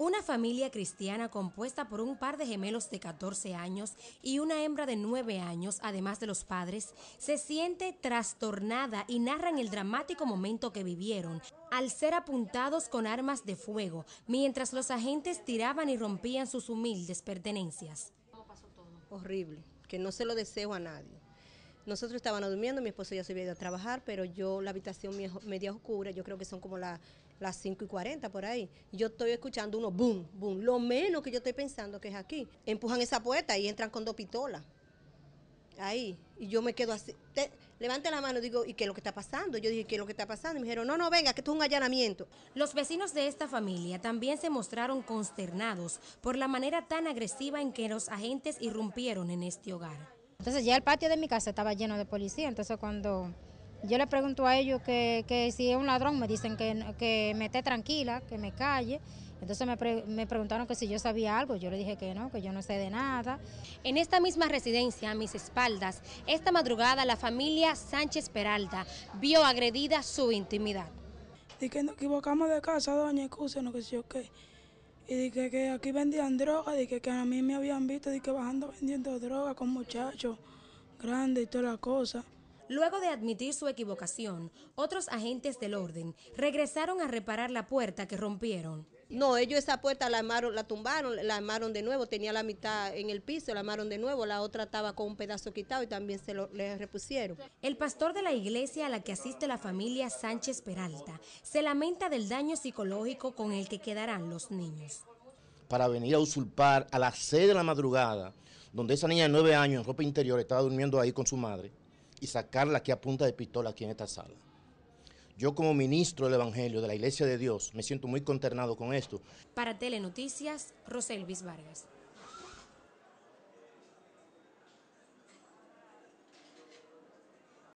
Una familia cristiana compuesta por un par de gemelos de 14 años y una hembra de 9 años, además de los padres, se siente trastornada y narran el dramático momento que vivieron al ser apuntados con armas de fuego, mientras los agentes tiraban y rompían sus humildes pertenencias. Horrible, que no se lo deseo a nadie. Nosotros estábamos durmiendo, mi esposo ya se había ido a trabajar, pero yo, la habitación media oscura, yo creo que son como las 5 y 40 por ahí. Yo estoy escuchando uno, boom, boom. Lo menos que yo estoy pensando que es aquí. Empujan esa puerta y entran con dos pistolas. Ahí. Y yo me quedo así. levante la mano, digo, ¿y qué es lo que está pasando? Yo dije, ¿qué es lo que está pasando? Y me dijeron, no, no, venga, que esto es un allanamiento. Los vecinos de esta familia también se mostraron consternados por la manera tan agresiva en que los agentes irrumpieron en este hogar. Entonces ya el patio de mi casa estaba lleno de policía, entonces cuando yo le pregunto a ellos que, si es un ladrón, me dicen que, que me esté tranquila, que me calle. Entonces me, preguntaron que si yo sabía algo, yo le dije que no, que yo no sé de nada. En esta misma residencia, a mis espaldas, esta madrugada la familia Sánchez Peralta vio agredida su intimidad. Y que nos equivocamos de casa, doña, no que si yo qué. Y dije que aquí vendían droga, dije que a mí me habían visto dije, bajando vendiendo droga con muchachos grandes y toda las cosa. Luego de admitir su equivocación, otros agentes del orden regresaron a reparar la puerta que rompieron. No, ellos esa puerta la armaron, la tumbaron, la amaron de nuevo, tenía la mitad en el piso, la amaron de nuevo, la otra estaba con un pedazo quitado y también se lo le repusieron. El pastor de la iglesia a la que asiste la familia Sánchez Peralta se lamenta del daño psicológico con el que quedarán los niños. Para venir a usurpar a la 6 de la madrugada, donde esa niña de nueve años en ropa interior estaba durmiendo ahí con su madre, y sacarla aquí a punta de pistola aquí en esta sala. Yo como ministro del Evangelio de la Iglesia de Dios me siento muy conternado con esto. Para Telenoticias, Roselvis Vargas.